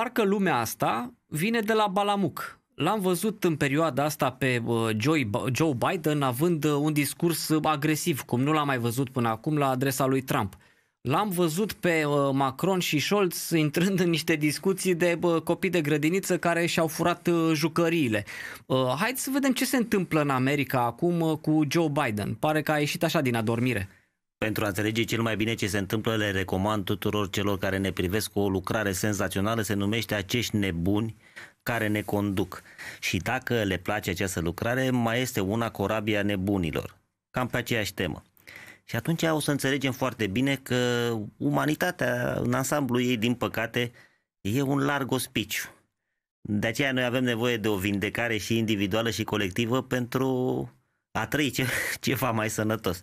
Parcă lumea asta vine de la Balamuc. L-am văzut în perioada asta pe uh, Joe Biden având uh, un discurs agresiv, cum nu l-am mai văzut până acum la adresa lui Trump. L-am văzut pe uh, Macron și Scholz intrând în niște discuții de copii de grădiniță care și-au furat jucăriile. Haideți să vedem ce se întâmplă în America acum cu Joe Biden. Pare că a ieșit așa din adormire. Pentru a înțelege cel mai bine ce se întâmplă, le recomand tuturor celor care ne privesc cu o lucrare senzațională, se numește Acești nebuni care ne conduc. Și dacă le place această lucrare, mai este una Corabia nebunilor, cam pe aceeași temă. Și atunci o să înțelegem foarte bine că umanitatea în ansamblu ei, din păcate, e un larg ospiciu. De aceea noi avem nevoie de o vindecare și individuală și colectivă pentru a trăi ce, ceva mai sănătos.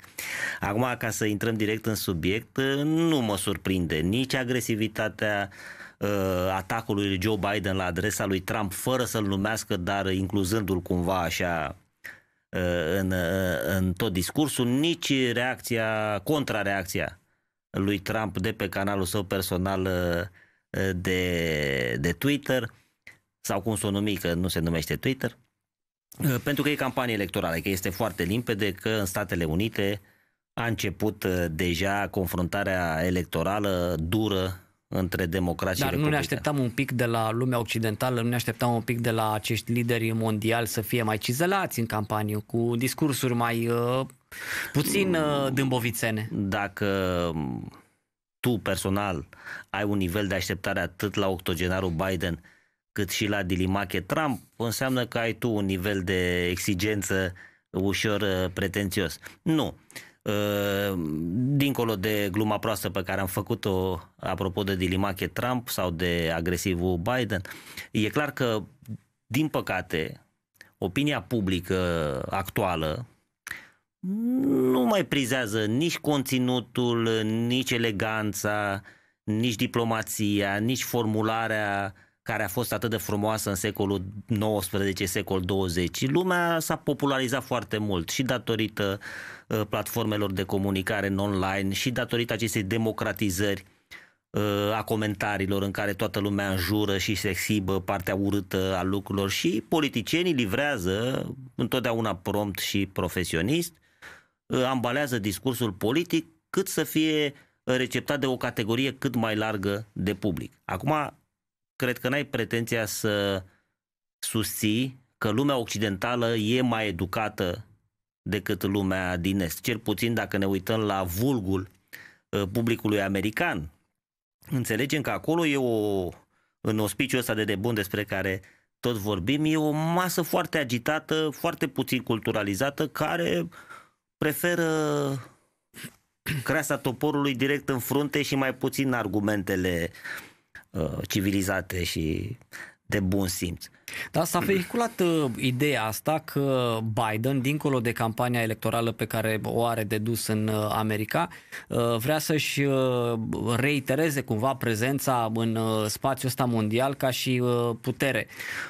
Acum, ca să intrăm direct în subiect, nu mă surprinde nici agresivitatea uh, atacului Joe Biden la adresa lui Trump, fără să-l numească, dar incluzându-l cumva așa uh, în, uh, în tot discursul, nici reacția, contrareacția lui Trump de pe canalul său personal uh, de, de Twitter, sau cum s-o numi, că nu se numește Twitter, Uh, pentru că e campanie electorală, că este foarte limpede că în Statele Unite a început uh, deja confruntarea electorală dură între democrații. Dar nu ne așteptam un pic de la lumea occidentală, nu ne așteptam un pic de la acești lideri mondiali să fie mai cizelați în campanie, cu discursuri mai uh, puțin uh, dâmbovițene. Dacă um, tu personal ai un nivel de așteptare atât la octogenarul Biden, cât și la Dilimache Trump, înseamnă că ai tu un nivel de exigență ușor uh, pretențios. Nu. Uh, dincolo de gluma proastă pe care am făcut-o apropo de Dilimache Trump sau de agresivul Biden, e clar că, din păcate, opinia publică actuală nu mai prizează nici conținutul, nici eleganța, nici diplomația, nici formularea uh, care a fost atât de frumoasă în secolul 19, secolul 20. Lumea s-a popularizat foarte mult și datorită uh, platformelor de comunicare în online și datorită acestei democratizări uh, a comentariilor în care toată lumea înjură și se exhibă partea urâtă a lucrurilor și politicienii livrează întotdeauna prompt și profesionist, uh, ambalează discursul politic cât să fie receptat de o categorie cât mai largă de public. Acum, cred că n-ai pretenția să susții că lumea occidentală e mai educată decât lumea din Est. Cel puțin dacă ne uităm la vulgul uh, publicului american. Înțelegem că acolo e o, în ospiciul ăsta de debun despre care tot vorbim, e o masă foarte agitată, foarte puțin culturalizată, care preferă creasa toporului direct în frunte și mai puțin argumentele uh, Uh, civilizate și de bun simț. Da, s-a vehiculat uh, ideea asta că Biden, dincolo de campania electorală pe care o are de dus în uh, America, uh, vrea să-și uh, reitereze cumva prezența în uh, spațiul ăsta mondial ca și uh, putere,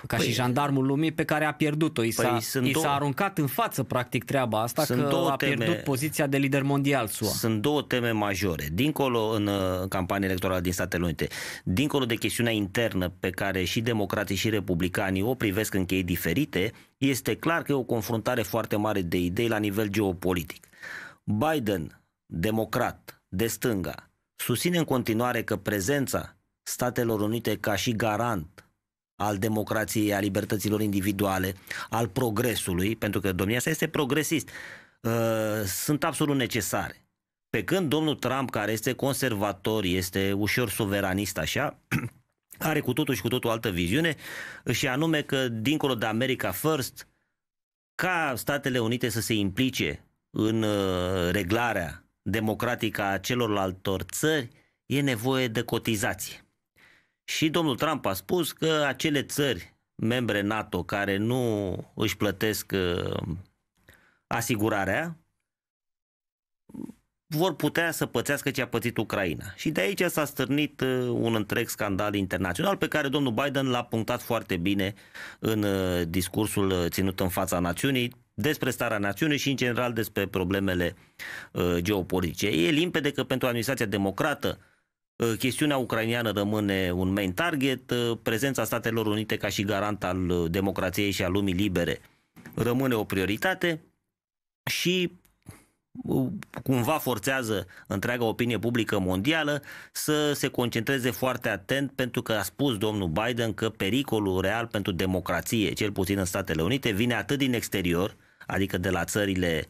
ca păi, și jandarmul lumii pe care a pierdut-o. I s-a, păi i s-a două, aruncat în față, practic, treaba asta, sunt că două a pierdut teme, poziția de lider mondial SUA. Sunt două teme majore, dincolo în uh, campania electorală din Statele Unite, dincolo de chestiunea internă pe care și democrații și republicani anii o privesc în chei diferite, este clar că e o confruntare foarte mare de idei la nivel geopolitic. Biden, democrat, de stânga, susține în continuare că prezența Statelor Unite ca și garant al democrației, a libertăților individuale, al progresului, pentru că domnia sa este progresist, uh, sunt absolut necesare. Pe când domnul Trump, care este conservator, este ușor suveranist, așa, are cu totul și cu totul altă viziune, și anume că, dincolo de America First, ca Statele Unite să se implice în uh, reglarea democratică a celorlaltor țări, e nevoie de cotizație. Și domnul Trump a spus că acele țări membre NATO care nu își plătesc uh, asigurarea vor putea să pățească ce a pățit Ucraina. Și de aici s-a stârnit uh, un întreg scandal internațional pe care domnul Biden l-a punctat foarte bine în uh, discursul uh, ținut în fața națiunii despre starea națiunii și în general despre problemele geopolitice. E limpede că pentru administrația democrată chestiunea ucraineană rămâne un main target, prezența Statelor Unite ca și garant al democrației și al lumii libere rămâne o prioritate și cumva forțează întreaga opinie publică mondială să se concentreze foarte atent pentru că a spus domnul Biden că pericolul real pentru democrație, cel puțin în Statele Unite, vine atât din exterior, adică de la țările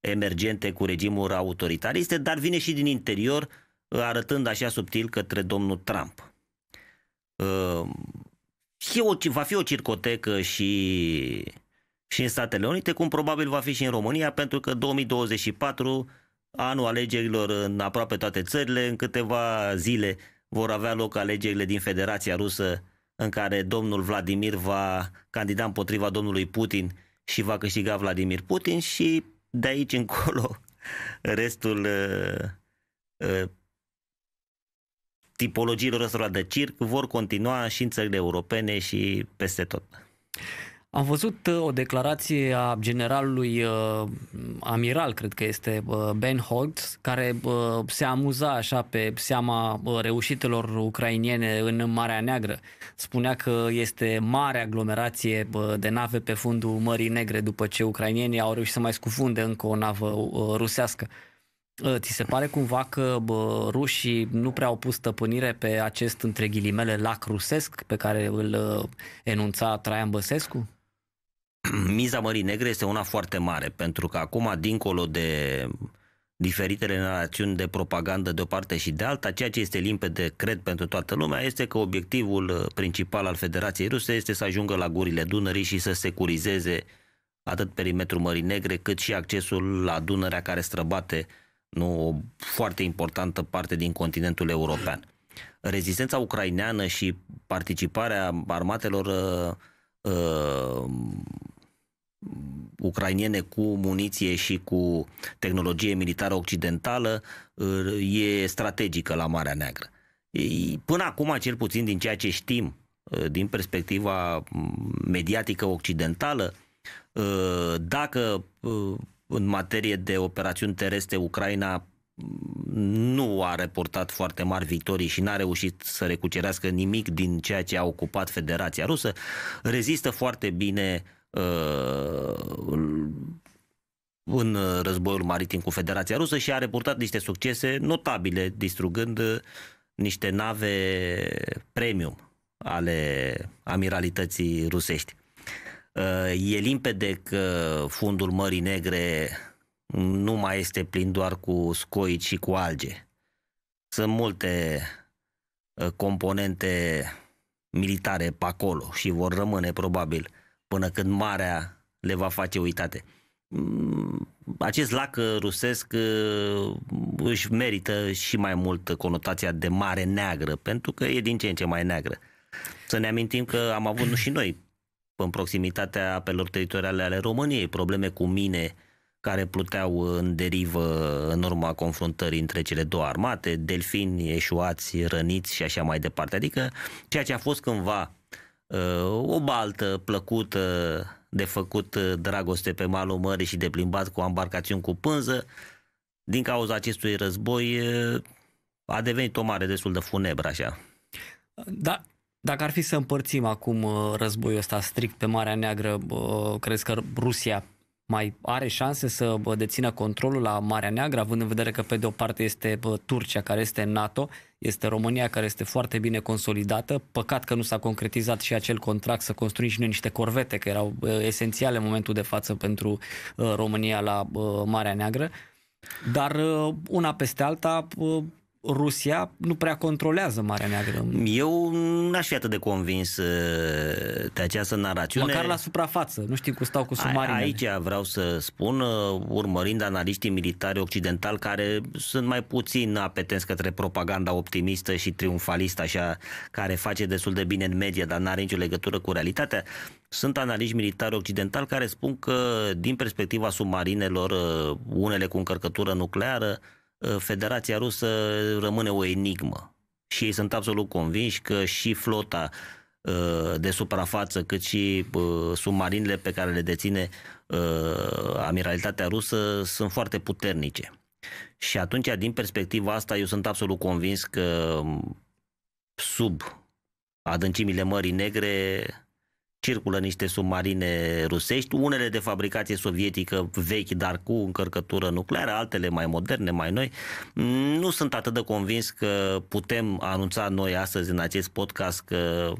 emergente cu regimuri autoritariste, dar vine și din interior, arătând așa subtil către domnul Trump. Ă, și o, va fi o circotecă și și în Statele Unite, cum probabil va fi și în România, pentru că 2024, anul alegerilor în aproape toate țările, în câteva zile vor avea loc alegerile din Federația Rusă, în care domnul Vladimir va candida împotriva domnului Putin și va câștiga Vladimir Putin și de aici încolo restul uh, uh, tipologiilor ăsta de circ vor continua și în țările europene și peste tot. Am văzut uh, o declarație a generalului uh, amiral, cred că este uh, Ben Holt, care uh, se amuza așa pe seama uh, reușitelor ucrainiene în Marea Neagră. Spunea că este mare aglomerație uh, de nave pe fundul Mării Negre după ce ucrainienii au reușit să mai scufunde încă o navă uh, rusească. Uh, ți se pare cumva că uh, rușii nu prea au pus stăpânire pe acest, între ghilimele, lac rusesc pe care îl uh, enunța Traian Băsescu? miza Mării Negre este una foarte mare, pentru că acum, dincolo de diferitele narațiuni de propagandă de o parte și de alta, ceea ce este limpede, cred, pentru toată lumea, este că obiectivul uh, principal al Federației Ruse este să ajungă la gurile Dunării și să securizeze atât perimetrul Mării Negre, cât și accesul la Dunărea care străbate nu, o foarte importantă parte din continentul european. Rezistența ucraineană și participarea armatelor uh, uh, ucrainiene cu muniție și cu tehnologie militară occidentală e strategică la Marea Neagră. Până acum, cel puțin din ceea ce știm, ă, din perspectiva mediatică occidentală, ă, dacă ă, în materie de operațiuni terestre Ucraina nu a reportat foarte mari victorii și n-a reușit să recucerească nimic din ceea ce a ocupat Federația Rusă, rezistă foarte bine Uh, în războiul maritim cu Federația Rusă și a reportat niște succese notabile, distrugând uh, niște nave premium ale amiralității rusești. Uh, e limpede că fundul Mării Negre nu mai este plin doar cu scoici și cu alge. Sunt multe componente militare pe acolo și vor rămâne probabil până când marea le va face uitate. Mm, acest lac rusesc uh, își merită și mai mult conotația de mare neagră, pentru că e din ce în ce mai neagră. Să ne amintim că am avut și noi, în proximitatea apelor teritoriale ale României, probleme cu mine care pluteau în derivă în urma confruntării între cele două armate, delfini eșuați, răniți și așa mai departe. Adică ceea ce a fost cândva Uh, o baltă plăcută de făcut uh, dragoste pe malul mării și de plimbat cu ambarcațiuni cu pânză, din cauza acestui război uh, a devenit o mare destul de funebră așa. Da, dacă ar fi să împărțim acum războiul ăsta strict pe Marea Neagră, crezi că Rusia mai are șanse să dețină controlul la Marea Neagră, având în vedere că pe de o parte este Turcia care este NATO, este România care este foarte bine consolidată, păcat că nu s-a concretizat și acel contract să construim și noi niște corvete, că erau esențiale în momentul de față pentru România la Marea Neagră, dar una peste alta Rusia nu prea controlează Marea Neagră. Eu n-aș fi atât de convins uh, de această narațiune. Măcar la suprafață, nu știu cum stau cu submarinele. Aici vreau să spun, uh, urmărind analiștii militari occidentali care sunt mai puțin apetenți către propaganda optimistă și triumfalistă, așa, care face destul de bine în media, dar n-are nicio legătură cu realitatea. Sunt analiști militari occidentali care spun că, din perspectiva submarinelor, uh, unele cu încărcătură nucleară, Uh, Federația Rusă rămâne o enigmă și ei sunt absolut convinși că și flota uh, de suprafață, cât și uh, submarinele pe care le deține amiralitatea rusă sunt foarte puternice. Și atunci, din perspectiva asta, eu sunt absolut convins că um, sub adâncimile Mării Negre circulă niște submarine rusești, unele de fabricație sovietică vechi, dar cu încărcătură nucleară, altele mai moderne, mai noi. Nu sunt atât de convins că putem anunța noi astăzi în acest podcast că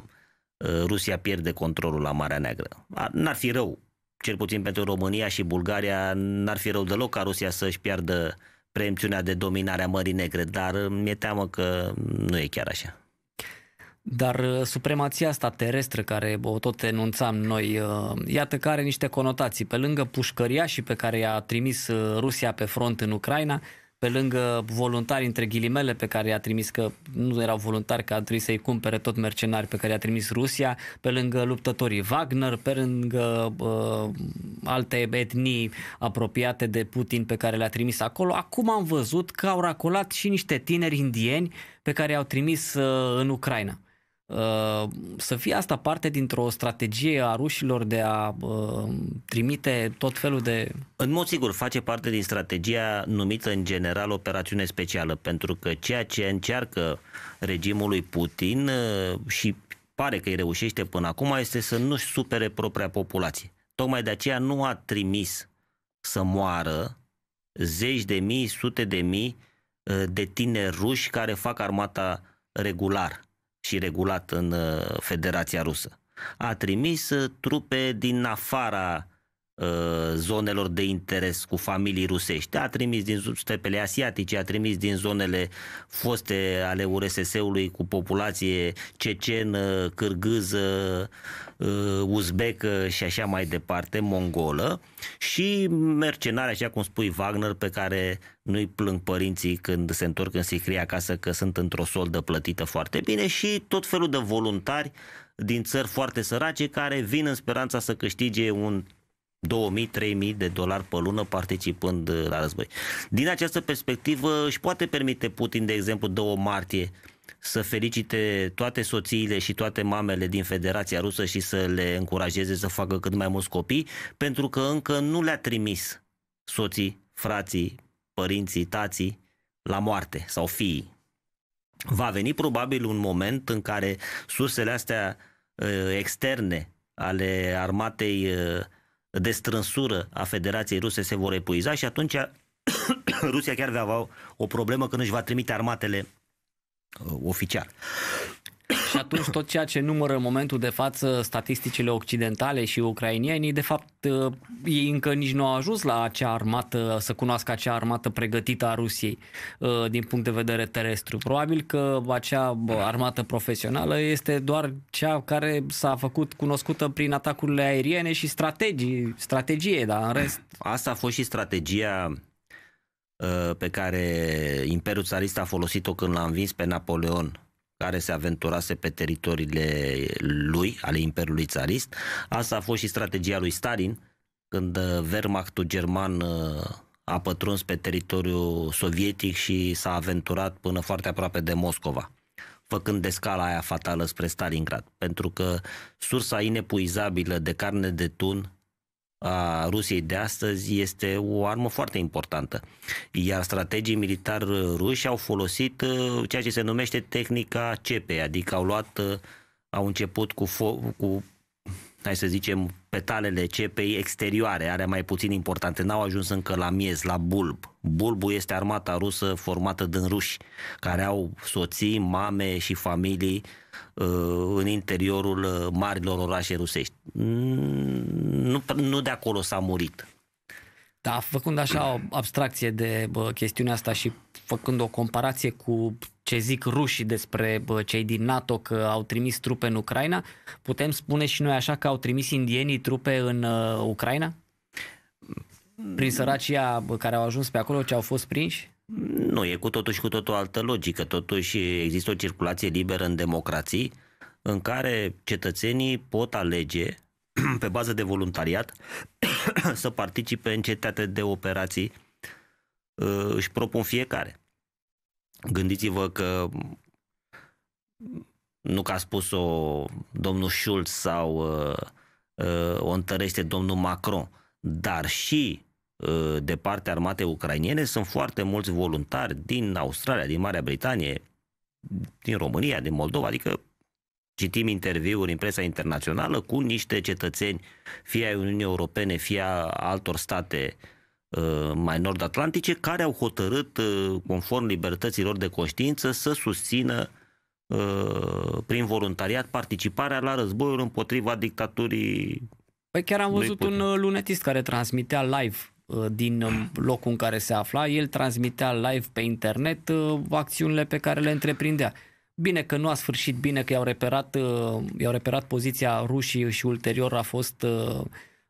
ă, Rusia pierde controlul la Marea Neagră. N-ar fi rău, cel puțin pentru România și Bulgaria, n-ar fi rău deloc ca Rusia să-și piardă preemțiunea de dominare a Mării Negre, dar mi-e teamă că nu e chiar așa. Dar uh, supremația asta terestră care o tot enunțam noi, uh, iată că are niște conotații. Pe lângă pușcăria și pe care i-a trimis uh, Rusia pe front în Ucraina, pe lângă voluntari între ghilimele pe care i-a trimis, că nu erau voluntari, că a trebuit să-i cumpere tot mercenari pe care i-a trimis Rusia, pe lângă luptătorii Wagner, pe lângă uh, alte etnii apropiate de Putin pe care le-a trimis acolo. Acum am văzut că au racolat și niște tineri indieni pe care i-au trimis uh, în Ucraina să fie asta parte dintr-o strategie a rușilor de a uh, trimite tot felul de... În mod sigur, face parte din strategia numită în general operațiune specială, pentru că ceea ce încearcă regimul lui Putin uh, și pare că îi reușește până acum este să nu-și supere propria populație. Tocmai de aceea nu a trimis să moară zeci de mii, sute de mii uh, de tineri ruși care fac armata regular și regulat în uh, Federația Rusă. A trimis uh, trupe din afara Uh, zonelor de interes cu familii rusești. A trimis din stepele asiatice, a trimis din zonele foste ale URSS-ului cu populație cecenă, cârgâză, uh, uzbecă și așa mai departe, mongolă și mercenari, așa cum spui Wagner, pe care nu-i plâng părinții când se întorc în sicria acasă că sunt într-o soldă plătită foarte bine și tot felul de voluntari din țări foarte sărace care vin în speranța să câștige un 2.000-3.000 de dolari pe lună participând uh, la război. Din această perspectivă își poate permite Putin, de exemplu, 2 martie să felicite toate soțiile și toate mamele din Federația Rusă și să le încurajeze să facă cât mai mulți copii, pentru că încă nu le-a trimis soții, frații, părinții, tații la moarte sau fiii. Va veni probabil un moment în care sursele astea uh, externe ale armatei uh, de strânsură a Federației Ruse se vor epuiza și atunci Rusia chiar va avea o problemă când își va trimite armatele uh, oficial. Și atunci tot ceea ce numără în momentul de față statisticile occidentale și ucrainienii, de fapt uh, ei încă nici nu au ajuns la acea armată, să cunoască acea armată pregătită a Rusiei uh, din punct de vedere terestru. Probabil că acea armată profesională este doar cea care s-a făcut cunoscută prin atacurile aeriene și strategii, strategie, dar în rest... Asta a fost și strategia uh, pe care Imperiul Țarist a folosit-o când l-a învins pe Napoleon care se aventurase pe teritoriile lui, ale Imperiului Țarist. Asta a fost și strategia lui Stalin, când uh, Wehrmachtul german uh, a pătruns pe teritoriul sovietic și s-a aventurat până foarte aproape de Moscova făcând descala aia fatală spre Stalingrad, pentru că sursa inepuizabilă de carne de tun a Rusiei de astăzi este o armă foarte importantă. Iar strategii militari uh, ruși au folosit uh, ceea ce se numește tehnica CEPE, adică au luat, uh, au început cu, fo- cu hai să zicem, petalele cepei exterioare, are mai puțin importante, n-au ajuns încă la miez, la bulb. Bulbul este armata rusă formată din ruși, care au soții, mame și familii Uh, în interiorul uh, marilor orașe rusești. Mm, nu, nu de acolo s-a murit. Da, făcând așa o abstracție de bă, chestiunea asta și făcând o comparație cu ce zic rușii despre bă, cei din NATO că au trimis trupe în Ucraina, putem spune și noi așa că au trimis indienii trupe în uh, Ucraina? Prin săracia bă, care au ajuns pe acolo, ce au fost prinși? Nu, e cu totul și cu totul altă logică. Totuși există o circulație liberă în democrații în care cetățenii pot alege pe bază de voluntariat să participe în cetate de operații uh, își propun fiecare. Gândiți-vă că nu că a spus-o domnul Schulz sau uh, uh, o întărește domnul Macron, dar și Ă, de partea armatei ucrainiene sunt foarte mulți voluntari din Australia, din Marea Britanie, din România, din Moldova, adică citim interviuri în presa internațională cu niște cetățeni, fie ai Uniunii Europene, fie a altor state ă, mai nord-atlantice, care au hotărât, ă, conform libertăților de conștiință, să susțină prin voluntariat participarea la războiul împotriva dictaturii Păi chiar am văzut un uh, lunetist care transmitea live Uh, din um, locul în care se afla, el transmitea live pe internet uh, acțiunile pe care le întreprindea. Bine că nu a sfârșit bine, că i-au reperat, uh, i-au reperat poziția rușii și ulterior a fost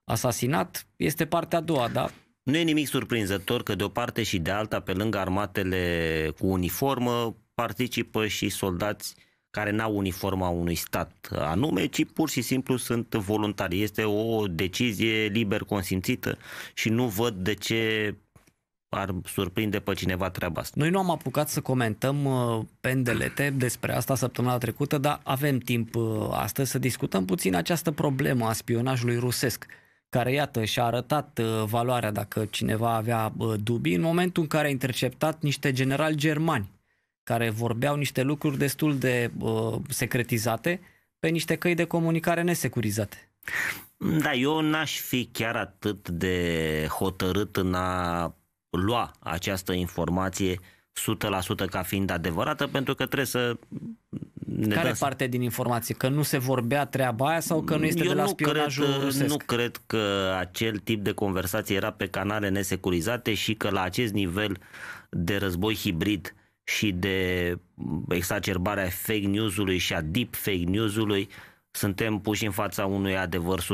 asasinat, este partea a doua, da? Nu e nimic surprinzător că de o parte și de alta, pe lângă armatele cu uniformă, participă și soldați care n-au uniforma unui stat anume, ci pur și simplu sunt voluntari. Este o decizie liber consimțită și nu văd de ce ar surprinde pe cineva treaba asta. Noi nu am apucat să comentăm uh, pendelete despre asta săptămâna trecută, dar avem timp uh, astăzi să discutăm puțin această problemă a spionajului rusesc care, iată, și-a arătat uh, valoarea dacă cineva avea dubii în momentul în care a interceptat niște generali germani care vorbeau niște lucruri destul de uh, secretizate pe niște căi de comunicare nesecurizate. Da, eu n-aș fi chiar atât de hotărât în a lua această informație 100% ca fiind adevărată, pentru că trebuie să... Ne Care dăm... parte din informație? Că nu se vorbea treaba aia sau că nu este Eu de la nu spionajul cred, uh, rusesc? Nu cred că acel tip de conversație era pe canale nesecurizate și că la acest nivel de război hibrid uh, și de mm, exacerbarea fake news-ului și a deep fake news-ului, suntem puși în fața unui adevăr 100%,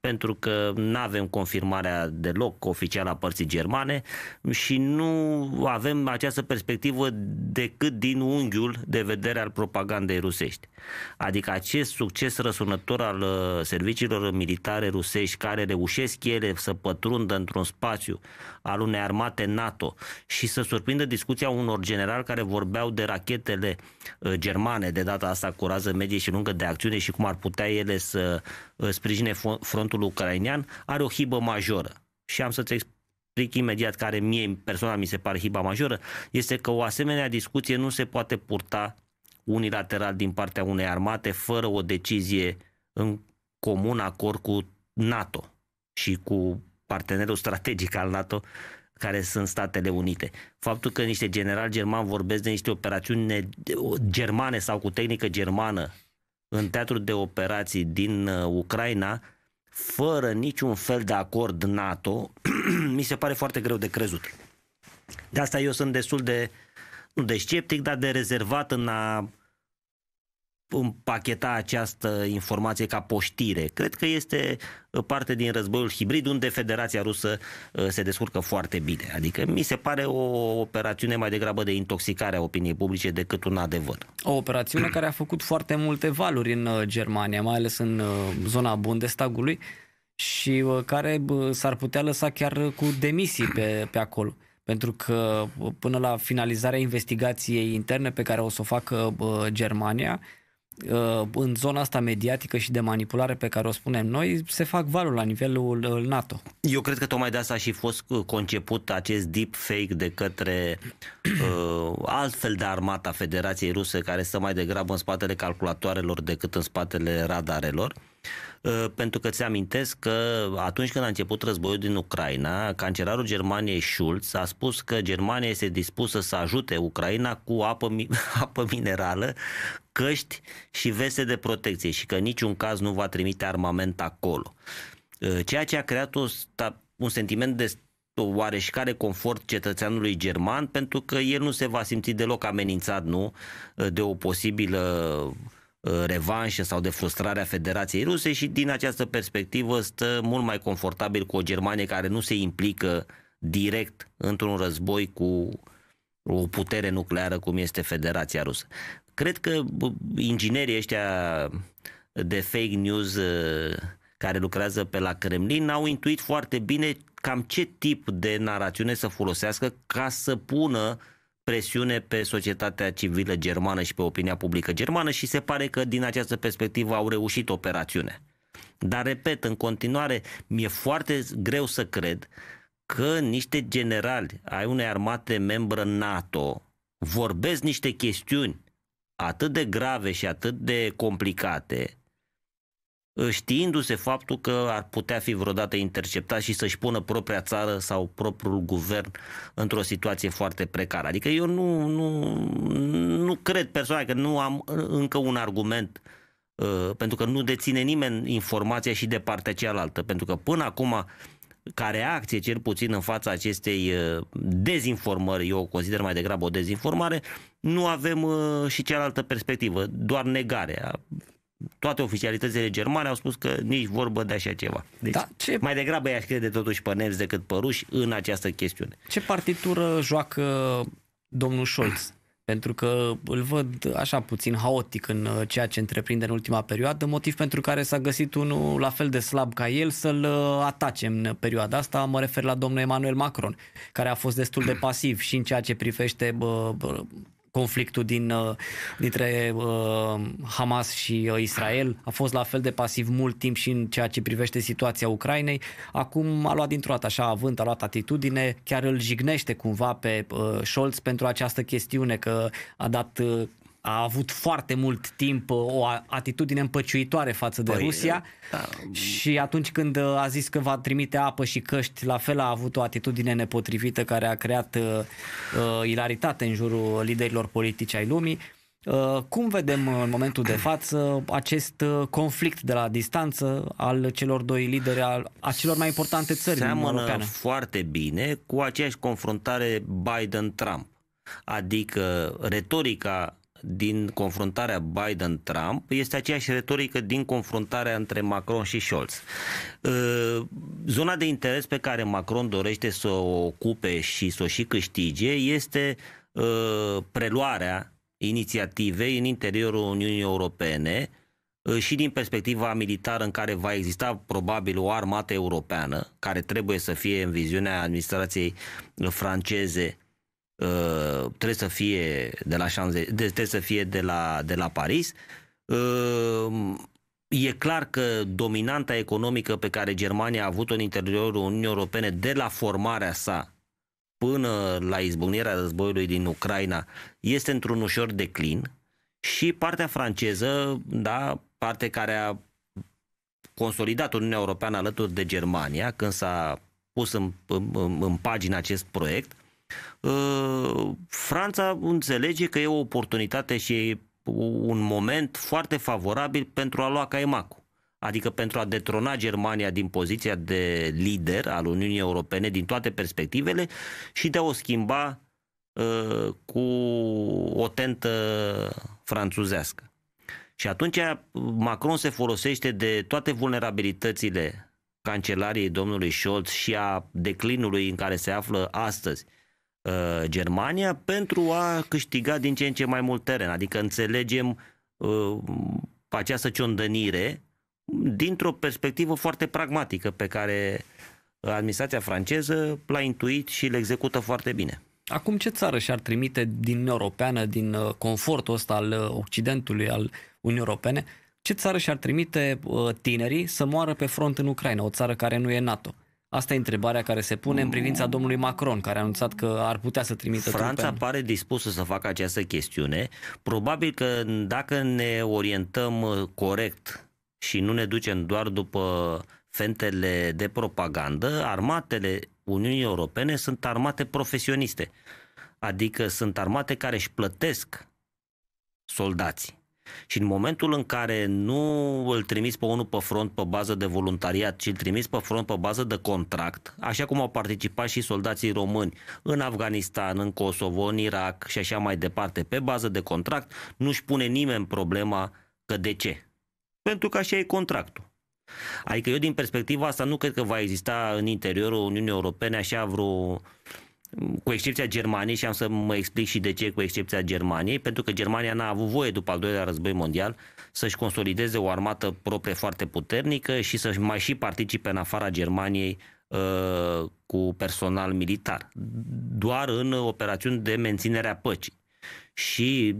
pentru că nu avem confirmarea deloc oficială a părții germane și nu avem această perspectivă decât din unghiul de vedere al propagandei rusești. Adică acest succes răsunător al uh, serviciilor militare rusești care reușesc ele să pătrundă într-un spațiu al unei armate NATO și să surprindă discuția unor generali care vorbeau de rachetele uh, germane, de data asta cu rază medie și lungă de acțiune acțiune și cum ar putea ele să uh, sprijine frontul ucrainean, are o hibă majoră. Și am să-ți explic imediat care mie personal mi se pare hiba majoră, este că o asemenea discuție nu se poate purta unilateral din partea unei armate fără o decizie în comun acord cu NATO și cu partenerul strategic al NATO, care sunt Statele Unite. Faptul că niște generali germani vorbesc de niște operațiuni germane sau cu tehnică germană în teatrul de operații din uh, Ucraina, fără niciun fel de acord NATO, mi se pare foarte greu de crezut. De asta eu sunt destul de, nu de sceptic, dar de rezervat în a împacheta această informație ca poștire. Cred că este uh, parte din războiul hibrid unde Federația Rusă uh, se descurcă foarte bine. Adică mi se pare o operațiune mai degrabă de intoxicare a opiniei publice decât un adevăr. O operațiune care a făcut foarte multe valuri în uh, Germania, mai ales în zona Bundestagului și care s-ar putea lăsa chiar cu demisii pe, pe acolo pentru că până la finalizarea investigației interne pe care o să o facă Germania, Uh, în zona asta mediatică și de manipulare pe care o spunem noi, se fac valul la nivelul uh, NATO. Eu cred că tocmai de asta a și fost uh, conceput acest deep fake de către uh, altfel de armata Federației Ruse, care stă mai degrabă în spatele calculatoarelor decât în spatele radarelor. Uh, Ă, pentru că ți-amintesc că atunci când a început războiul din Ucraina, cancerarul Germaniei Schulz a spus că Germania este dispusă să ajute Ucraina cu apă, apă minerală, căști și veste de protecție și că niciun caz nu va trimite armament acolo. Ă, ceea ce a creat o, un sentiment de oareșcare confort cetățeanului german pentru că el nu se va simți deloc amenințat, nu, ă, de o posibilă Uh, revanșă sau de frustrare a Federației Ruse și din această perspectivă stă mult mai confortabil cu o Germanie care nu se implică direct într-un război cu o putere nucleară cum este Federația Rusă. Cred că inginerii ăștia de fake news uh, care lucrează pe la Kremlin au intuit foarte bine cam ce tip de narațiune să folosească ca să pună uh, presiune pe societatea civilă germană și pe opinia publică germană și se pare că din această perspectivă au reușit operațiunea. Dar, repet, în continuare, mi-e foarte greu să cred că niște generali ai unei armate membră NATO vorbesc niște chestiuni atât de grave și atât de complicate Ă, știindu-se faptul că ar putea fi vreodată interceptat și să-și pună propria țară sau propriul guvern într-o situație foarte precară. Adică eu nu, nu, nu cred personal că nu am ă, încă un argument ă, pentru că nu deține nimeni informația și de partea cealaltă, pentru că până acum ca reacție, cel puțin în fața acestei dezinformări, eu o consider mai degrabă o dezinformare, nu avem și cealaltă perspectivă, doar negarea toate oficialitățile germane au spus că nici vorbă de așa ceva. Deci, da, ce... mai degrabă i-aș crede totuși pe nemți decât pe ruși în această chestiune. Ce partitură joacă domnul Scholz? pentru că îl văd așa puțin haotic în uh, ceea ce întreprinde în ultima perioadă, motiv pentru care s-a găsit unul la fel de slab ca el să-l uh, atace în perioada asta. Mă refer la domnul Emmanuel Macron, care a fost destul de pasiv și în ceea ce privește bă, bă, conflictul din, uh, dintre uh, Hamas și uh, Israel. A fost la fel de pasiv mult timp și în ceea ce privește situația Ucrainei. Acum a luat dintr-o dată așa avânt, a luat atitudine, chiar îl jignește cumva pe uh, Scholz pentru această chestiune că a dat uh, a avut foarte mult timp uh, o atitudine împăciuitoare față de păi, Rusia da. și atunci când uh, a zis că va trimite apă și căști, la fel a avut o atitudine nepotrivită care a creat uh, uh ilaritate în jurul liderilor politici ai lumii. Uh, cum vedem în momentul de față acest conflict de la distanță al celor doi lideri, al, a celor mai importante țări Seamănă din foarte bine cu aceeași confruntare Biden-Trump. Adică retorica din confruntarea Biden-Trump este aceeași retorică din confruntarea între Macron și Scholz. Ă, zona de interes pe care Macron dorește să o ocupe și să o și câștige este ă, preluarea inițiativei în interiorul Uniunii Europene ă, și din perspectiva militară în care va exista probabil o armată europeană care trebuie să fie în viziunea administrației franceze uh, trebuie să fie de la, Chanze, de, trebuie să fie de la, de la Paris. Uh, e clar că dominanta economică pe care Germania a avut-o în interiorul Uniunii Europene de la formarea sa până la izbucnirea războiului din Ucraina este într-un ușor declin și partea franceză, da, parte care a consolidat Uniunea Europeană alături de Germania când s-a pus în, în, în pagină acest proiect, Uh, Franța înțelege că e o oportunitate și e un moment foarte favorabil pentru a lua Caimacu. adică pentru a detrona Germania din poziția de lider al Uniunii Europene din toate perspectivele și de a o schimba uh, cu o tentă franțuzească. Și atunci uh, Macron se folosește de toate vulnerabilitățile cancelariei domnului Scholz și a declinului în care se află astăzi Uh, Germania pentru a câștiga din ce în ce mai mult teren. Adică înțelegem uh, această ciondănire dintr-o perspectivă foarte pragmatică pe care administrația franceză l-a intuit și le execută foarte bine. Acum ce țară și-ar trimite din Europeană, din uh, confortul ăsta al uh, Occidentului, al Uniunii Europene, ce țară și-ar trimite tinerii să moară pe front în Ucraina, o țară care nu e NATO? Asta e întrebarea care se pune în privința mm. domnului Macron, care a anunțat că ar putea să trimită Franța trupe. pare dispusă să facă această chestiune. Probabil că dacă ne orientăm uh, corect și nu ne ducem doar după fentele de propagandă, armatele Uniunii Europene sunt armate profesioniste. Adică sunt armate care își plătesc soldații și în momentul în care nu îl trimiți pe unul pe front pe bază de voluntariat, ci îl trimiți pe front pe bază de contract, așa cum au participat și soldații români în Afganistan, în Kosovo, în Irak și așa mai departe, pe bază de contract, nu-și pune nimeni problema că de ce. Pentru că așa e contractul. Adică eu din perspectiva asta nu cred că va exista în interiorul Uniunii Europene așa vreo cu excepția Germaniei, și am să mă explic și de ce cu excepția Germaniei, pentru că Germania n-a avut voie după al doilea război mondial să-și consolideze o armată proprie foarte puternică și să-și mai și participe în afara Germaniei uh, cu personal militar, doar în operațiuni de menținere a păcii. Și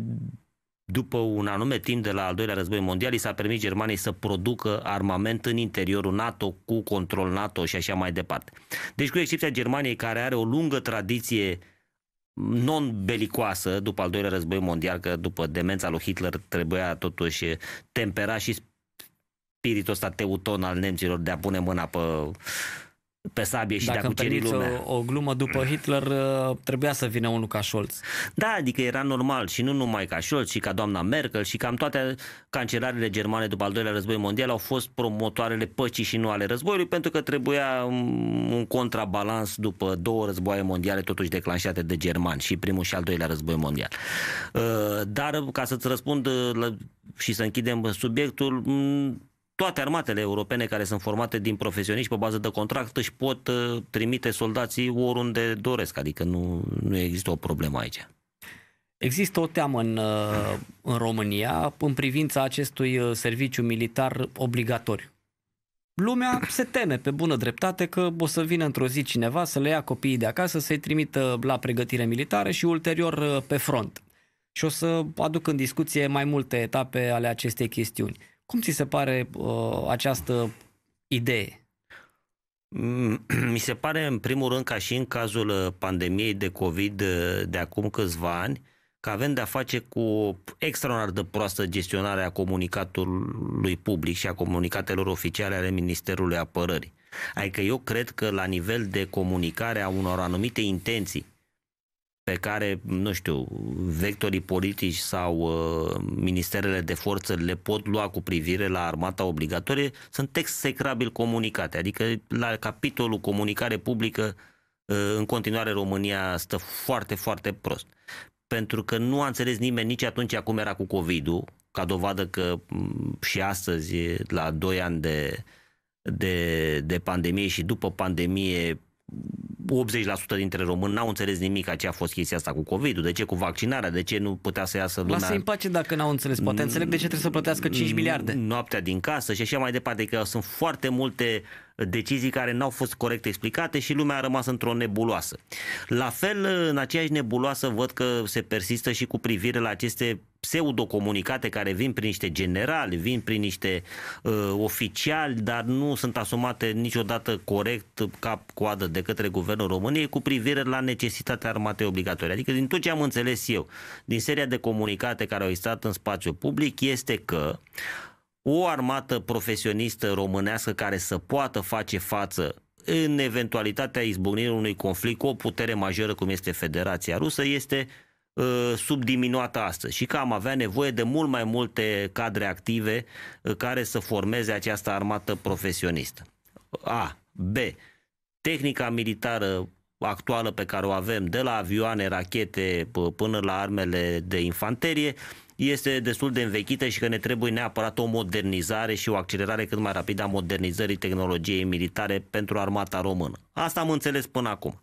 după un anume timp de la al doilea război mondial, i s-a permis Germaniei să producă armament în interiorul NATO, cu control NATO și așa mai departe. Deci, cu excepția Germaniei, care are o lungă tradiție non-belicoasă după al doilea război mondial, că după demența lui Hitler trebuia totuși tempera și spiritul ăsta teuton al nemților de a pune mâna pe pe sabie și Dacă de a lumea. O, o glumă după Hitler, uh, trebuia să vină unul ca Scholz. Da, adică era normal și nu numai ca Scholz, și ca doamna Merkel și cam toate cancelarele germane după al doilea război mondial au fost promotoarele păcii și nu ale războiului, pentru că trebuia un contrabalans după două războaie mondiale totuși declanșate de germani și primul și al doilea război mondial. Uh, dar ca să-ți răspund uh, și să închidem subiectul, toate armatele europene care sunt formate din profesioniști pe bază de contract își pot uh, trimite soldații oriunde doresc, adică nu, nu există o problemă aici. Există o teamă în, uh, în România în privința acestui uh, serviciu militar obligatoriu. Lumea se teme pe bună dreptate că o să vină într-o zi cineva să le ia copiii de acasă, să-i trimită la pregătire militară și ulterior pe front. Și o să aduc în discuție mai multe etape ale acestei chestiuni. Cum ți se pare uh, această idee? Mm, mi se pare, în primul rând, ca și în cazul uh, pandemiei de COVID uh, de acum câțiva ani, că avem de-a face cu extraordinar de proastă gestionare a comunicatului public și a comunicatelor oficiale ale Ministerului Apărării. Adică eu cred că la nivel de comunicare a unor anumite intenții pe care, nu știu, vectorii politici sau uh, ministerele de forță le pot lua cu privire la armata obligatorie, sunt execrabil comunicate. Adică la capitolul comunicare publică, uh, în continuare România stă foarte, foarte prost. Pentru că nu a înțeles nimeni nici atunci cum era cu COVID-ul, ca dovadă că mm, și astăzi, la 2 ani de, de, de pandemie și după pandemie, 80% dintre români n-au înțeles nimic a ce a fost chestia asta cu COVID-ul, de ce cu vaccinarea, de ce nu putea să iasă lumea. Lasă-i în pace dacă n-au înțeles, poate mm, înțeleg de ce trebuie să plătească 5 mm, miliarde. Noaptea din casă și așa mai departe, că sunt foarte multe decizii care n-au fost corect explicate și lumea a rămas într-o nebuloasă. La fel, în aceeași nebuloasă văd că se persistă și cu privire la aceste pseudocomunicate care vin prin niște generali, vin prin niște uh, oficiali, dar nu sunt asumate niciodată corect cap-coadă de către Guvernul României cu privire la necesitatea armatei obligatorii. Adică din tot ce am înțeles eu, din seria de comunicate care au existat în spațiu public, este că o armată profesionistă românească care să poată face față în eventualitatea izbucnirii unui conflict cu o putere majoră cum este Federația Rusă este Uh, subdiminuată astăzi și că am avea nevoie de mult mai multe cadre active uh, care să formeze această armată profesionistă. A. B. Tehnica militară actuală pe care o avem, de la avioane, rachete până la armele de infanterie, este destul de învechită și că ne trebuie neapărat o modernizare și o accelerare cât mai rapidă a modernizării tehnologiei militare pentru armata română. Asta am înțeles până acum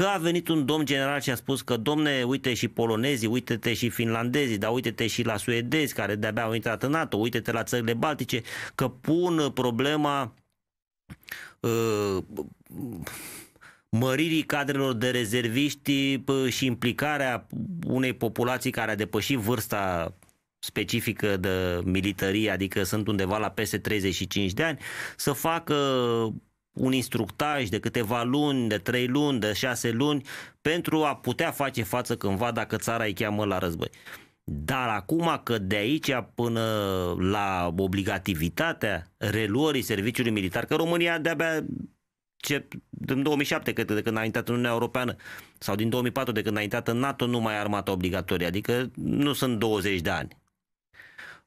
că a venit un domn general și a spus că, domne, uite și polonezii, uite-te și finlandezii, dar uite-te și la suedezi care de-abia au intrat în NATO, uite-te la țările baltice, că pun problema ă, măririi cadrelor de rezerviști și implicarea unei populații care a depășit vârsta specifică de militarie, adică sunt undeva la peste 35 de ani, să facă un instructaj de câteva luni, de trei luni, de șase luni, pentru a putea face față cândva dacă țara îi cheamă la război. Dar acum că de aici până la obligativitatea reluării serviciului militar, că România de-abia ce, din 2007, cred, de când a intrat în Uniunea Europeană, sau din 2004, de când a intrat în NATO, nu mai e armată obligatorie, adică nu sunt 20 de ani.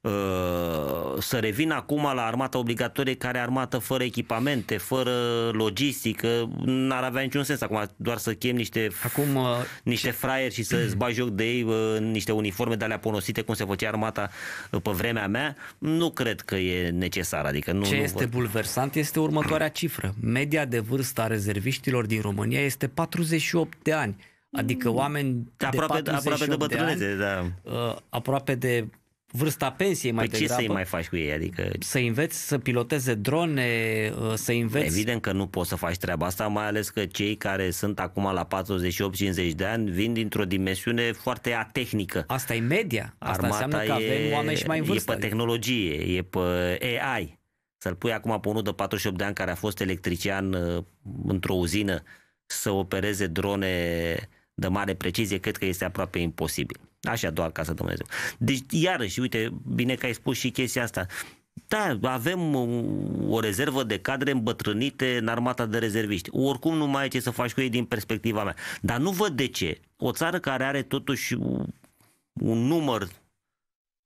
Uh, să revin acum la armata obligatorie care armată fără echipamente, fără logistică, n-ar avea niciun sens acum doar să chem niște, acum, uh, niște fraieri și să-ți bagi joc de ei uh, niște uniforme de alea ponosite cum se făcea armata pe vremea mea, nu cred că e necesar. Adică nu, Ce nu este văd. bulversant este următoarea cifră. Media de vârstă a rezerviștilor din România este 48 de ani. Adică mm. oameni de aproape de, aproape de ani, da. aproape de vârsta pensiei mai păi ce să-i mai faci cu ei? Adică... Să înveți să piloteze drone, uh, să înveți... Evident că nu poți să faci treaba asta, mai ales că cei care sunt acum la 48-50 de ani vin dintr-o dimensiune foarte atehnică. Asta e media. Asta Armata înseamnă că avem oameni și mai în vârstă. E pe tehnologie, e pe AI. Să-l pui acum pe unul de 48 de ani care a fost electrician uh, într-o uzină să opereze drone de mare precizie, cred că este aproape imposibil. Așa doar ca să Dumnezeu. Deci, iarăși, uite, bine că ai spus și chestia asta. Da, avem o rezervă de cadre îmbătrânite în armata de rezerviști. Oricum nu mai ai ce să faci cu ei din perspectiva mea. Dar nu văd de ce o țară care are totuși un număr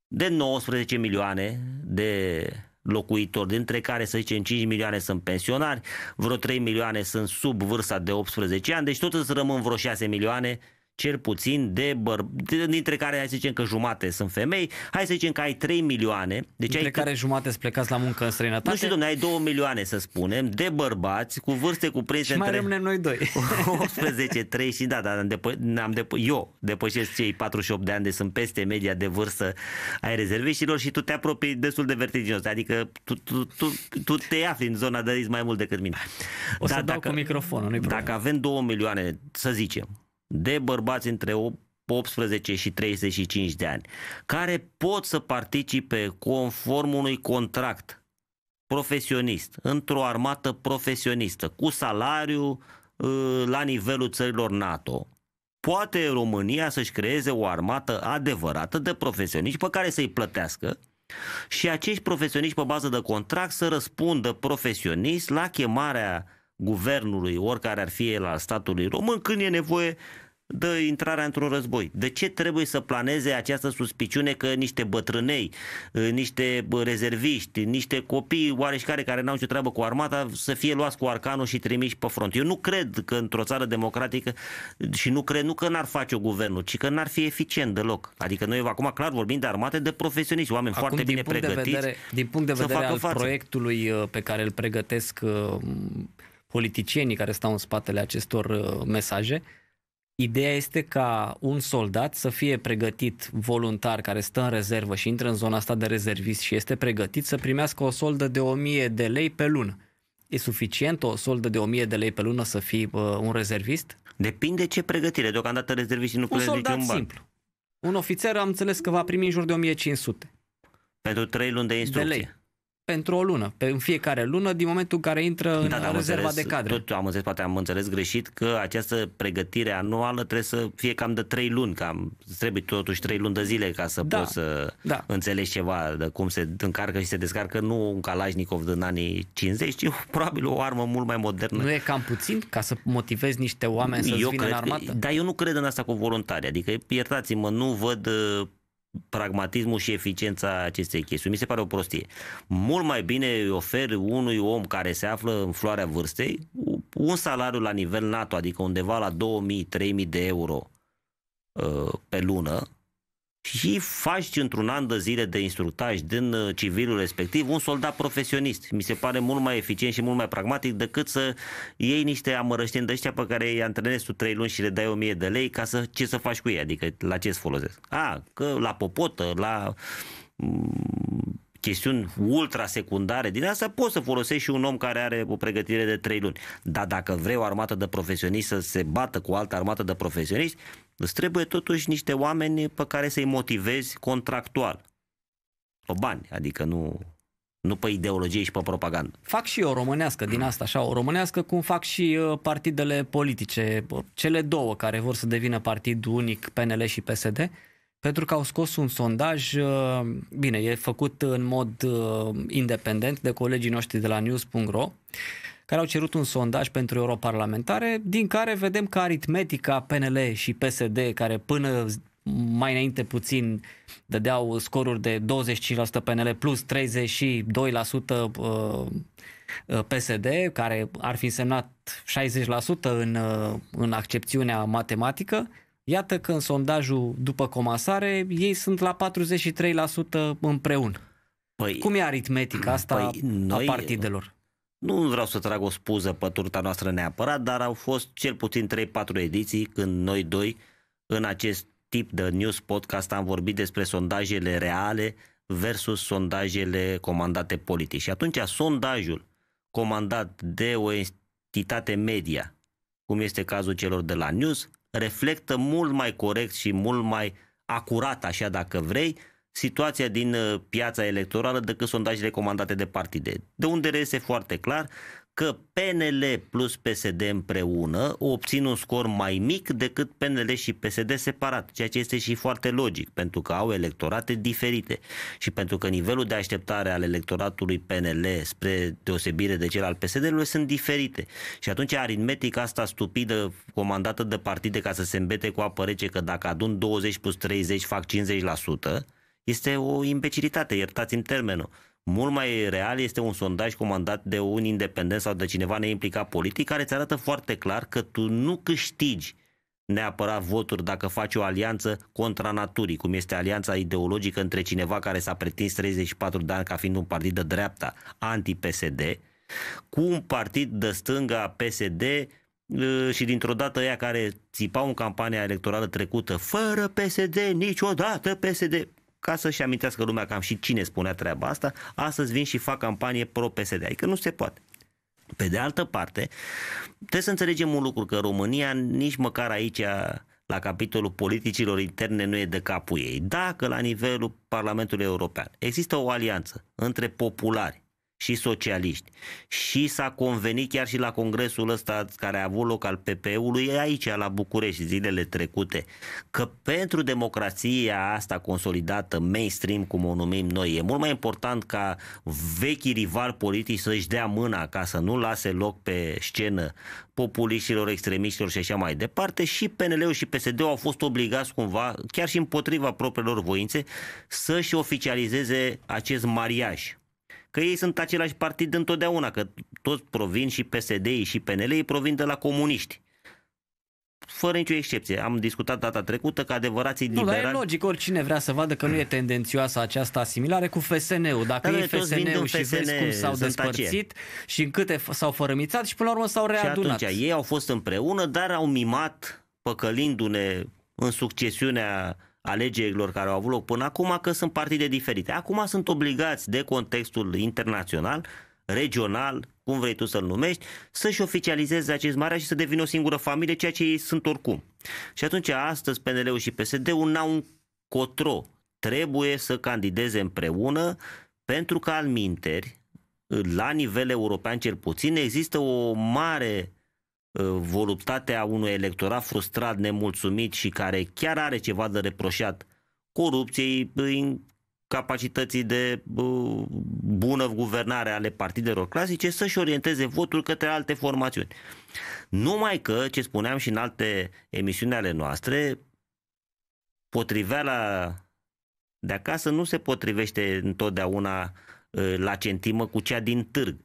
de 19 milioane de locuitori, dintre care să zicem 5 milioane sunt pensionari, vreo 3 milioane sunt sub vârsta de 18 ani, deci tot îți rămân vreo 6 milioane uh, cel puțin de bărbați, dintre care hai să zicem că jumate sunt femei, hai să zicem că ai 3 milioane. Deci dintre ai... care jumate sunt plecați la muncă în străinătate? Nu știu, domnule, ai 2 milioane să spunem, de bărbați, cu vârste cuprinse și mai între... noi doi. 18, 3 și da, dar am depă... am depă... eu depășesc cei 48 de ani, de deci sunt peste media de vârstă ai rezerviștilor și tu te apropii destul de vertiginos, adică tu, tu, tu, tu te afli în zona de risc mai mult decât mine. O să dar dau dacă, cu microfonul, nu Dacă avem 2 milioane, să zicem, de bărbați între 18 și 35 de ani, care pot să participe conform unui contract profesionist, într-o armată profesionistă, cu salariu ă, la nivelul țărilor NATO. Poate România să-și creeze o armată adevărată de profesioniști pe care să-i plătească și acești profesioniști pe bază de contract să răspundă profesionist la chemarea guvernului, oricare ar fi el al statului român, când e nevoie de intrarea într-un război. De ce trebuie să planeze această suspiciune că niște bătrânei, uh, niște rezerviști, niște copii oareșcare care n-au ce treabă cu armata să fie luați cu arcanul și trimiși pe front? Eu nu cred că într-o țară democratică și nu cred nu că n-ar face o guvernul, ci că n-ar fi eficient deloc. Adică noi acum clar vorbim de armate de profesioniști, oameni acum, foarte bine pregătiți. vedere, din punct de vedere al față. proiectului uh, pe care îl pregătesc uh, politicienii care stau în spatele acestor mesaje, Ideea este ca un soldat să fie pregătit voluntar care stă în rezervă și intră în zona asta de rezervist și este pregătit să primească o soldă de 1000 de lei pe lună. E suficient o soldă de 1000 de lei pe lună să fii uh, un rezervist? Depinde ce pregătire. Deocamdată rezerviștii nu plătesc niciun bani. simplu. Un ofițer am înțeles că va primi în jur de 1500. Pentru 3 luni de instrucție. De lei pentru o lună, pe, în fiecare lună, din momentul în care intră da, în da, da rezerva înțeles, de cadre. Tot am înțeles, poate am înțeles greșit, că această pregătire anuală trebuie să fie cam de trei luni, cam trebuie totuși trei luni de zile ca să da, poți să da. înțelegi ceva de cum se încarcă și se descarcă, nu un Kalashnikov din anii 50, ci probabil o armă mult mai modernă. Nu e cam puțin ca să motivezi niște oameni să vină în armată? Că, dar eu nu cred în asta cu voluntari, adică iertați-mă, nu văd uh, pragmatismul și eficiența acestei chestii. Mi se pare o prostie. Mult mai bine îi oferi unui om care se află în floarea vârstei un salariu la nivel NATO, adică undeva la 2000-3000 de euro uh, pe lună, și faci într-un an de zile de instructaj din uh, civilul respectiv un soldat profesionist. Mi se pare mult mai eficient și mult mai pragmatic decât să iei niște amărăștini de ăștia pe care îi antrenezi tu trei luni și le dai o mie de lei ca să ce să faci cu ei, adică la ce îți folosesc. A, că la popotă, la mm, chestiuni ultra secundare din asta, poți să folosești și un om care are o pregătire de 3 luni. Dar dacă vrei o armată de profesioniști să se bată cu o altă armată de profesioniști, îți trebuie totuși niște oameni pe care să-i motivezi contractual. Pe bani, adică nu nu pe ideologie și pe propagandă. Fac și eu românească din asta, așa, o românească, cum fac și uh, partidele politice, cele două care vor să devină partid unic, PNL și PSD, pentru că au scos un sondaj, uh, bine, e făcut în mod uh, independent de colegii noștri de la news.ro, care au cerut un sondaj pentru europarlamentare, din care vedem că aritmetica PNL și PSD, care până mai înainte puțin dădeau scoruri de 25% PNL plus 32% uh, PSD, care ar fi însemnat 60% în, în accepțiunea matematică, Iată că în sondajul după comasare ei sunt la 43% împreună. Păi, Cum e aritmetica păi, asta păi, noi, a partidelor? Nu vreau să trag o spuză pe turta noastră neapărat, dar au fost cel puțin 3-4 ediții când noi doi în acest tip de news podcast am vorbit despre sondajele reale versus sondajele comandate politic. Și atunci sondajul comandat de o entitate media, cum este cazul celor de la News, reflectă mult mai corect și mult mai acurat, așa dacă vrei, situația din uh, piața electorală decât sondajele comandate de partide. De unde reiese foarte clar că PNL plus PSD împreună obțin un scor mai mic decât PNL și PSD separat, ceea ce este și foarte logic, pentru că au electorate diferite și pentru că nivelul de așteptare al electoratului PNL spre deosebire de cel al PSD-ului sunt diferite. Și atunci aritmetica asta stupidă comandată de partide ca să se îmbete cu apă rece că dacă adun 20 plus 30 fac 50%, este o imbecilitate, iertați-mi termenul. Mult mai real este un sondaj comandat de un independent sau de cineva neimplicat politic care îți arată foarte clar că tu nu câștigi neapărat voturi dacă faci o alianță contra naturii, cum este alianța ideologică între cineva care s-a pretins 34 de ani ca fiind un partid de dreapta anti-PSD, cu un partid de stânga PSD ă, și dintr-o dată ea care țipau în campania electorală trecută fără PSD, niciodată PSD ca să-și amintească lumea cam și cine spunea treaba asta, astăzi vin și fac campanie pro-PSD. Adică nu se poate. Pe de altă parte, trebuie să înțelegem un lucru, că România nici măcar aici la capitolul politicilor interne nu e de capul ei. Dacă la nivelul Parlamentului European există o alianță între populari și socialiști. Și s-a convenit chiar și la congresul ăsta care a avut loc al PP-ului aici, la București, zilele trecute, că pentru democrația asta consolidată, mainstream, cum o numim noi, e mult mai important ca vechii rivali politici să-și dea mâna ca să nu lase loc pe scenă populiștilor, extremiștilor și așa mai departe și PNL-ul și PSD-ul au fost obligați cumva, chiar și împotriva propriilor voințe, să-și oficializeze acest mariaj că ei sunt același partid întotdeauna, că toți provin și psd și PNL, ei provin de la comuniști. Fără nicio excepție. Am discutat data trecută că adevărații nu, liberali... Nu, e logic, oricine vrea să vadă că nu e tendențioasă această asimilare cu FSN-ul. Dacă da, e da, FSN-ul și FSN, vezi cum s-au despărțit și în câte s-au fărămițat și până la urmă s-au readunat. Și atunci, ei au fost împreună, dar au mimat, păcălindu-ne în succesiunea uh, alegerilor care au avut loc până acum că sunt partide diferite. Acum sunt obligați de contextul internațional, regional, cum vrei tu să-l numești, să-și oficializeze acest mare și să devină o singură familie, ceea ce ei sunt oricum. Și atunci astăzi PNL-ul și PSD-ul n-au un cotro. Trebuie să candideze împreună pentru că al minteri, la nivel european cel puțin, există o mare Uh, voluptatea unui electorat frustrat, nemulțumit și care chiar are ceva de reproșat corupției, uh, capacității de uh, bună guvernare ale partidelor clasice, să-și orienteze votul către alte formațiuni. Numai că, ce spuneam și în alte emisiuni ale noastre, potriveala de acasă nu se potrivește întotdeauna la centimă cu cea din târg.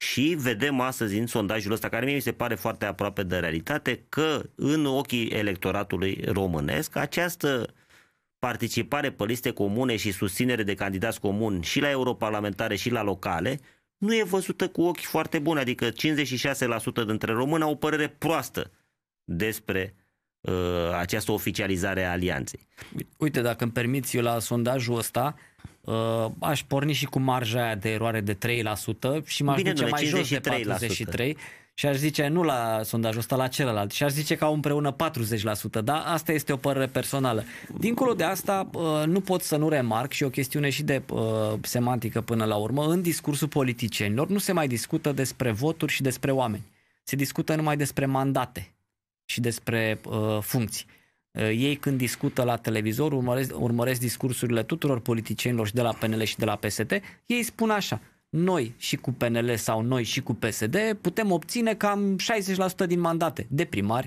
Și vedem astăzi în sondajul ăsta, care mie mi se pare foarte aproape de realitate, că în ochii electoratului românesc această participare pe liste comune și susținere de candidați comuni și la europarlamentare și la locale nu e văzută cu ochi foarte buni, adică 56% dintre români au o părere proastă despre uh, această oficializare a alianței. Uite, dacă îmi permiți, eu la sondajul ăsta Uh, aș porni și cu marja aia de eroare de 3% și m-aș Bine, duce mai jos de 43% și aș zice nu la sondajul ăsta, la celălalt și aș zice că au împreună 40%, dar asta este o părere personală. Dincolo de asta, uh, nu pot să nu remarc și o chestiune și de uh, semantică până la urmă, în discursul politicienilor nu se mai discută despre voturi și despre oameni. Se discută numai despre mandate și despre uh, funcții. Uh, ei când discută la televizor, urmăresc, urmăresc discursurile tuturor politicienilor și de la PNL și de la PSD, ei spun așa, noi și cu PNL sau noi și cu PSD putem obține cam 60% din mandate de primari,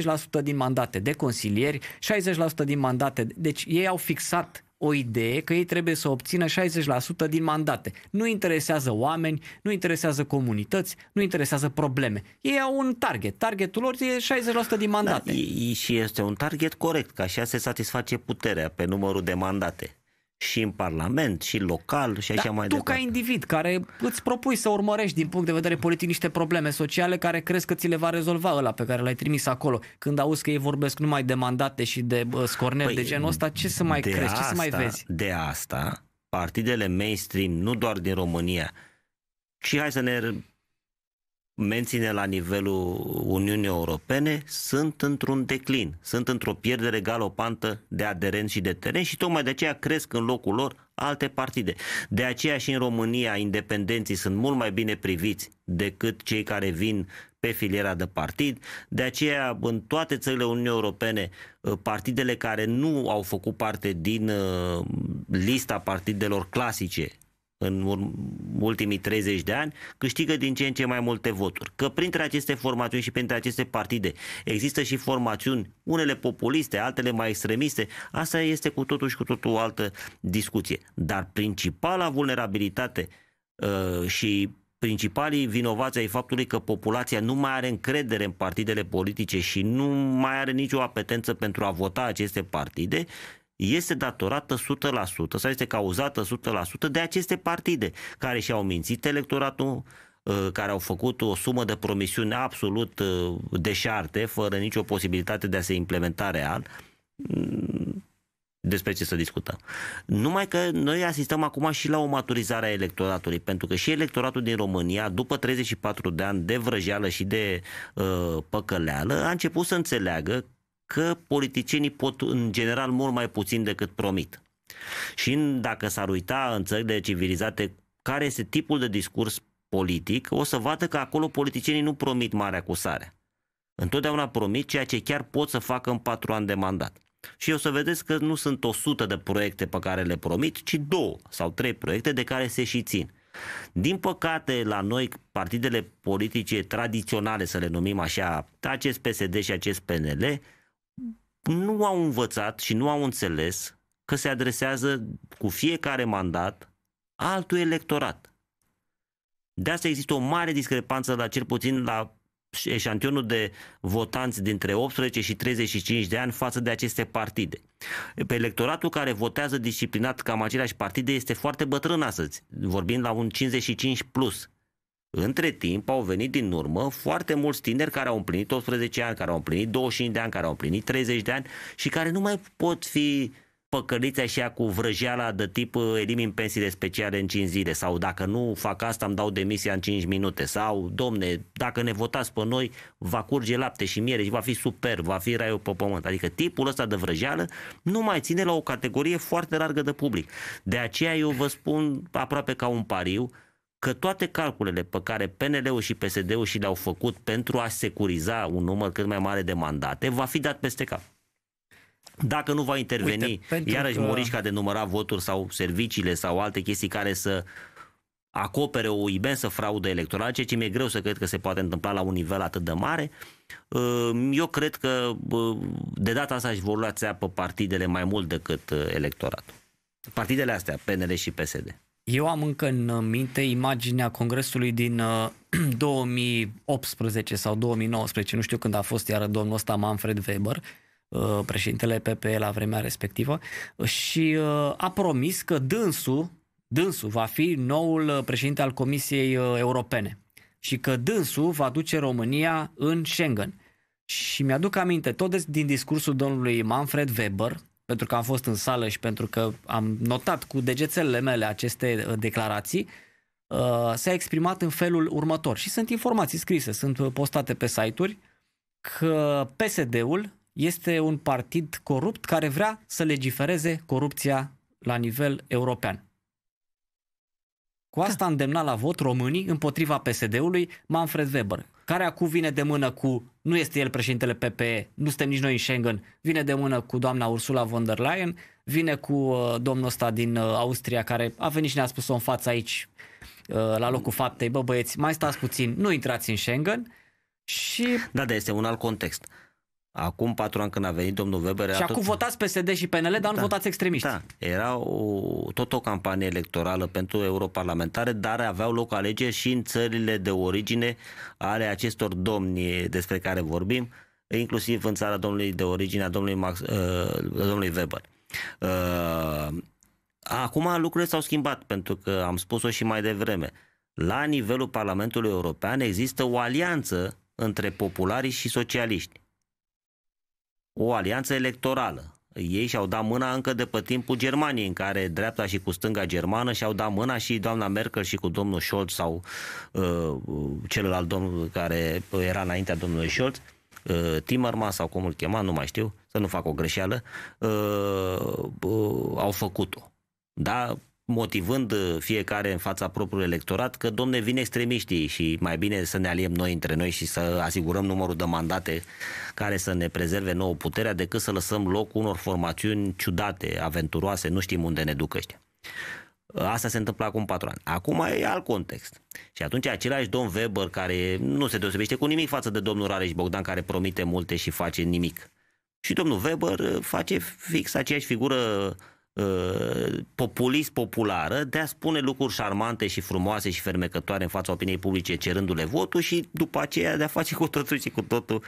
60% din mandate de consilieri, 60% din mandate. Deci ei au fixat o idee că ei trebuie să obțină 60% din mandate. Nu interesează oameni, nu interesează comunități, nu interesează probleme. Ei au un target. Targetul lor e 60% din da, mandate. Da, și este un target corect, că așa se satisface puterea pe numărul de mandate și în Parlament, și local, și așa da, mai tu departe. tu ca individ care îți propui să urmărești din punct de vedere politic niște probleme sociale care crezi că ți le va rezolva ăla pe care l-ai trimis acolo. Când auzi că ei vorbesc numai de mandate și de scorneri păi, de genul ăsta, ce să mai crezi, asta, ce să mai vezi? De asta, partidele mainstream, nu doar din România, și hai să ne menține la nivelul Uniunii Europene sunt într-un declin, sunt într-o pierdere galopantă de aderent și de teren și tocmai de aceea cresc în locul lor alte partide. De aceea și în România independenții sunt mult mai bine priviți decât cei care vin pe filiera de partid. De aceea, în toate țările Uniunii Europene, ă, partidele care nu au făcut parte din ă, lista partidelor clasice în ultimii 30 de ani, câștigă din ce în ce mai multe voturi. Că printre aceste formațiuni și printre aceste partide există și formațiuni, unele populiste, altele mai extremiste, asta este cu totul și cu totul o altă discuție. Dar principala vulnerabilitate uh, și principalii vinovați ai faptului că populația nu mai are încredere în partidele politice și nu mai are nicio apetență pentru a vota aceste partide, este datorată 100%, sau este cauzată 100% de aceste partide care și-au mințit electoratul, uh, care au făcut o sumă de promisiuni absolut uh, deșarte, fără nicio posibilitate de a se implementa real, mm, despre ce să discutăm. Numai că noi asistăm acum și la o maturizare a electoratului, pentru că și electoratul din România, după 34 de ani de vrăjeală și de uh, păcăleală, a început să înțeleagă că politicienii pot în general mult mai puțin decât promit. Și dacă s-ar uita în țările civilizate care este tipul de discurs politic, o să vadă că acolo politicienii nu promit marea cusare. Întotdeauna promit ceea ce chiar pot să facă în patru ani de mandat. Și o să vedeți că nu sunt 100 de proiecte pe care le promit, ci două sau trei proiecte de care se și țin. Din păcate, la noi, partidele politice tradiționale, să le numim așa, acest PSD și acest PNL, nu au învățat și nu au înțeles că se adresează cu fiecare mandat altul electorat. De asta există o mare discrepanță la cel puțin la eșantionul de votanți dintre 18 și 35 de ani față de aceste partide. Pe electoratul care votează disciplinat cam aceleași partide este foarte bătrân astăzi, vorbind la un 55 plus. Între timp au venit din urmă foarte mulți tineri care au împlinit 18 ani, care au împlinit 25 de ani, care au împlinit 30 de ani și care nu mai pot fi păcăliți așa cu vrăjeala de tip elimin pensiile speciale în 5 zile sau dacă nu fac asta îmi dau demisia în 5 minute sau domne, dacă ne votați pe noi va curge lapte și miere și va fi super, va fi raiul pe pământ. Adică tipul ăsta de vrăjeală nu mai ține la o categorie foarte largă de public. De aceea eu vă spun aproape ca un pariu, că toate calculele pe care PNL-ul și PSD-ul și le-au făcut pentru a securiza un număr cât mai mare de mandate va fi dat peste cap. Dacă nu va interveni Uite, iarăși că... Morișca de număra voturi sau serviciile sau alte chestii care să acopere o imensă fraudă electorală, ceea ce mi-e greu să cred că se poate întâmpla la un nivel atât de mare, ă, eu cred că ă, de data asta își vor lua țeapă partidele mai mult decât ă, electoratul. Partidele astea, PNL și PSD. Eu am încă în uh, minte imaginea congresului din 2018 uh, sau 2019, nu știu când a fost iară domnul ăsta Manfred Weber, uh, președintele PPE la vremea respectivă, și a promis că dânsul, dânsul va fi noul președinte al Comisiei Europene și că dânsul va duce România în Schengen. Și mi-aduc aminte, tot din discursul domnului Manfred Weber, pentru că am fost în sală și pentru că am notat cu degețelele mele aceste uh, declarații, uh, s-a exprimat în felul următor și sunt informații scrise, sunt uh, postate pe site-uri că PSD-ul este un partid corupt care vrea să legifereze corupția la nivel european. Cu asta îndemna da. la vot românii împotriva PSD-ului Manfred Weber care acum vine de mână cu, nu este el președintele PPE, nu suntem nici noi în Schengen, vine de mână cu doamna Ursula von der Leyen, vine cu uh, domnul ăsta din uh, Austria care a venit și ne-a spus-o în față aici, uh, la locul faptei, bă băieți, mai stați puțin, nu intrați în Schengen și... Da, da, este un alt context. Acum patru ani când a venit domnul Weber... Și acum tot... votați PSD și PNL, dar da, nu votați extremiști. Da, era o, tot o campanie electorală pentru europarlamentare, dar aveau loc alegeri și în țările de origine ale acestor domni despre care vorbim, inclusiv în țara domnului de origine a domnului, Max, uh, domnului Weber. Uh, acum lucrurile s-au schimbat, pentru că am spus-o și mai devreme. La nivelul Parlamentului European există o alianță între populari și socialiști o alianță electorală. Ei și-au dat mâna încă de pe timpul Germaniei, în care dreapta și cu stânga germană și-au dat mâna și doamna Merkel și cu domnul Scholz sau uh, celălalt domn care era înaintea domnului Scholz, uh, Timmermans sau cum îl chema, nu mai știu, să nu fac o greșeală, uh, uh, au făcut-o. Da, motivând uh, fiecare în fața propriului electorat că, domne, vin extremiștii și mai bine să ne aliem noi între noi și să asigurăm numărul de mandate care să ne prezerve nouă puterea decât să lăsăm loc unor formațiuni ciudate, aventuroase, nu știm unde ne duc ăștia. Uh, asta se întâmplă acum patru ani. Acum e alt context. Și atunci același domn Weber, care nu se deosebește cu nimic față de domnul Rareș Bogdan, care promite multe și face nimic. Și domnul Weber uh, face fix aceeași figură Uh, populist populară de a spune lucruri șarmante și frumoase și fermecătoare în fața opiniei publice cerându-le votul și după aceea de a face cu totul și cu totul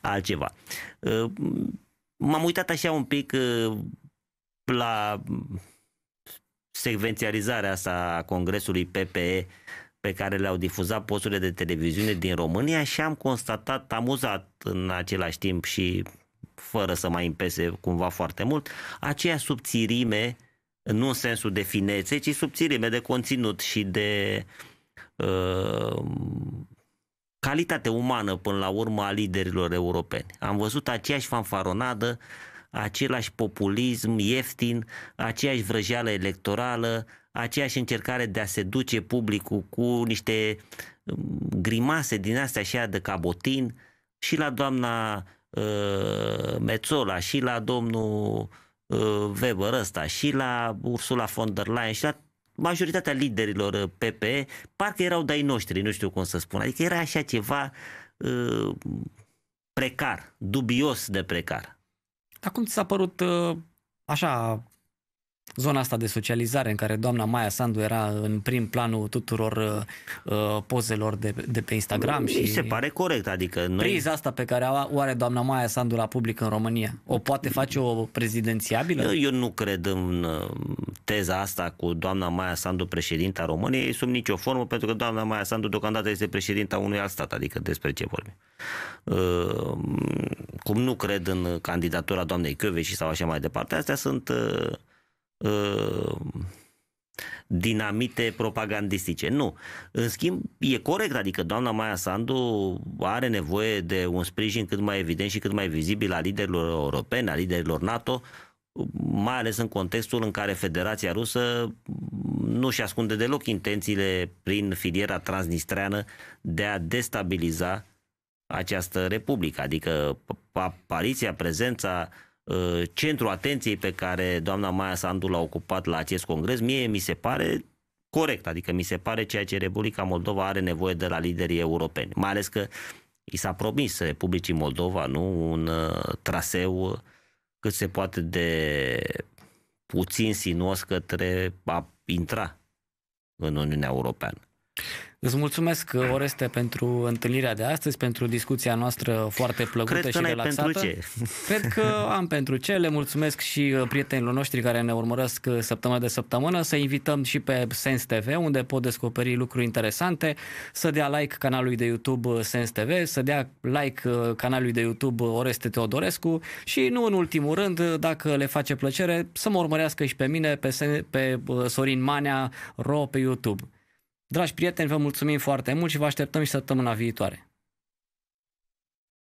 altceva. Uh, m-am uitat așa un pic uh, la secvențializarea asta a Congresului PPE pe care le-au difuzat posturile de televiziune din România și am constatat amuzat în același timp și fără să mai impese cumva foarte mult, aceea subțirime, nu în sensul de finețe, ci subțirime de conținut și de uh, calitate umană până la urmă a liderilor europeni. Am văzut aceeași fanfaronadă, același populism ieftin, aceeași vrăjeală electorală, aceeași încercare de a seduce publicul cu niște um, grimase din astea așa de cabotin și la doamna Uh, Mețola și la domnul uh, Weber ăsta și la Ursula von der Leyen și la majoritatea liderilor uh, PPE, parcă erau dai noștri, nu știu cum să spun. Adică era așa ceva precar, dubios de precar. Dar cum ți s-a părut așa zona asta de socializare în care doamna Maia Sandu era în prim planul tuturor uh, uh, pozelor de, de pe Instagram. Mi și se pare corect, adică noi... Priza asta pe care o are doamna Maia Sandu la public în România, o poate face o prezidențiabilă? Eu, eu nu cred în uh, teza asta cu doamna Maia Sandu președinta României sub nicio formă, pentru că doamna Maia Sandu deocamdată este președinta unui alt stat, adică despre ce vorbim. Uh, cum nu cred în candidatura doamnei Căveși sau așa mai departe, astea sunt uh, Ehm, dinamite propagandistice. Nu. În schimb, e corect, adică doamna Maia Sandu are nevoie de un sprijin cât mai evident și cât mai vizibil a liderilor europeni, a liderilor NATO, mai ales în contextul în care Federația Rusă nu și ascunde deloc intențiile prin filiera transnistreană de a destabiliza această republică, adică apariția, prezența uh, Uh, centrul atenției pe care doamna Maia Sandu l-a ocupat la acest congres, mie mi se pare corect, adică mi se pare ceea ce Republica Moldova are nevoie de la liderii europeni, mai ales că i s-a promis Republicii Moldova nu un uh, traseu cât se poate de puțin sinuos către a intra în Uniunea Europeană. Îți mulțumesc, Oreste, pentru întâlnirea de astăzi, pentru discuția noastră foarte plăcută Cred și relaxată. Pentru ce. Cred că am pentru ce. Le mulțumesc și uh, prietenilor noștri care ne urmăresc uh, săptămână de săptămână. Să invităm și pe Sens TV, unde pot descoperi lucruri interesante. Să dea like canalului de YouTube uh, Sens TV, să dea like canalului de YouTube Oreste Teodorescu și, nu în ultimul rând, dacă le face plăcere, să mă urmărească și pe mine, pe, pe Sorin Manea, ro pe YouTube. Dragi prieteni, vă mulțumim foarte mult și vă așteptăm și săptămâna viitoare.